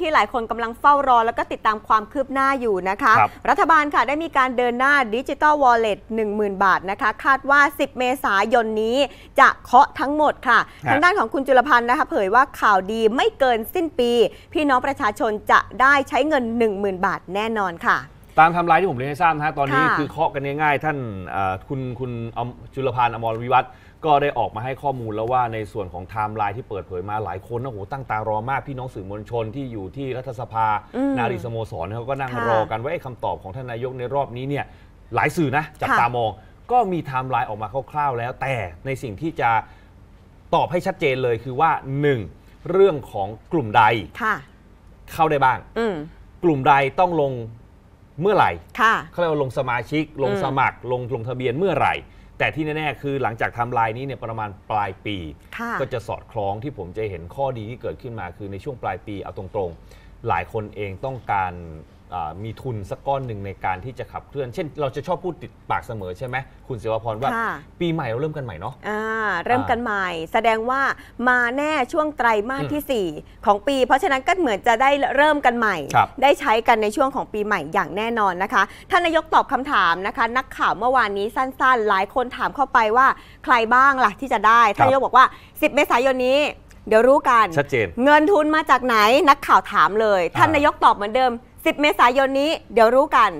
ที่หลายคนกำลังเฝ้ารอแล้วก็ติดตามความคืบหน้าอยู่นะคะครรัฐบาลค่ะได้มีการเดินหน้าดิจิตอลวอลเล็ต10,000 บาทนะคะ คาดว่า 10 เมษายนนี้จะเคาะทั้งหมดค่ะ ทางด้านของคุณจุลพันธ์นะคะ เผยว่าข่าวดีไม่เกินสิ้นปี พี่น้องประชาชนจะได้ใช้เงิน 10,000 บาทแน่นอนค่ะตามทำลายที่ผมเรียนให้ทราบนะฮะ ตอนนี้คือเคาะกันง่ายๆ ท่านคุณคุณจุลพันธ์อมรวิวัฒน์ก็ได้ออกมาให้ข้อมูลแล้วว่าในส่วนของไทม์ไลน์ที่เปิดเผยมาหลายคนนะโหตั้งตารอมาก พี่น้องสื่อมวลชนที่อยู่ที่รัฐสภานารีสโมสรเนเขาก็นั่งรอกันว่าไอ้คำตอบของท่านนายกในรอบนี้เนี่ย หลายสื่อนะ จับตามองก็มีไทม์ไลน์ออกมาคร่าวๆแล้ว แต่ในสิ่งที่จะตอบให้ชัดเจนเลยคือว่าหนึ่งเรื่องของกลุ่มใดเข้าได้บ้างกลุ่มใดต้องลงเมื่อไหร่เขาเรียกว่าลงสมาชิกลงสมัครลงลงทะเบียนเมื่อไหร่ แต่ที่แน่ ๆ คือหลังจากทำลายนี้เนี่ยประมาณปลายปี ก็จะสอดคล้องที่ผมจะเห็นข้อดีที่เกิดขึ้นมาคือในช่วงปลายปีเอาตรง ๆหลายคนเองต้องการมีทุนสักก้อนหนึ่งในการที่จะขับเคลื่อนเช่น เราจะชอบพูดติดปากเสมอใช่ไหมคุณเสวพรว่า ปีใหม่เราเริ่มกันใหม่เนาะเริ่มกันใหม่ แสดงว่ามาแน่ช่วงไตรมาสที่ 4 ของปี เพราะฉะนั้นก็เหมือนจะได้เริ่มกันใหม่ได้ใช้กันในช่วงของปีใหม่อย่างแน่นอนนะคะท่านนายกตอบคำถามนะคะ นักข่าวเมื่อวานนี้สั้นๆหลายคนถามเข้าไปว่าใครบ้างล่ะที่จะได้ท่านนายกบอกว่า10เมษายนนี้เดี๋ยวรู้กัน ชัดเจน เงินทุนมาจากไหนนักข่าวถามเลย ท่านนายกตอบเหมือนเดิม 10 เมษายนนี้ เดี๋ยวรู้กัน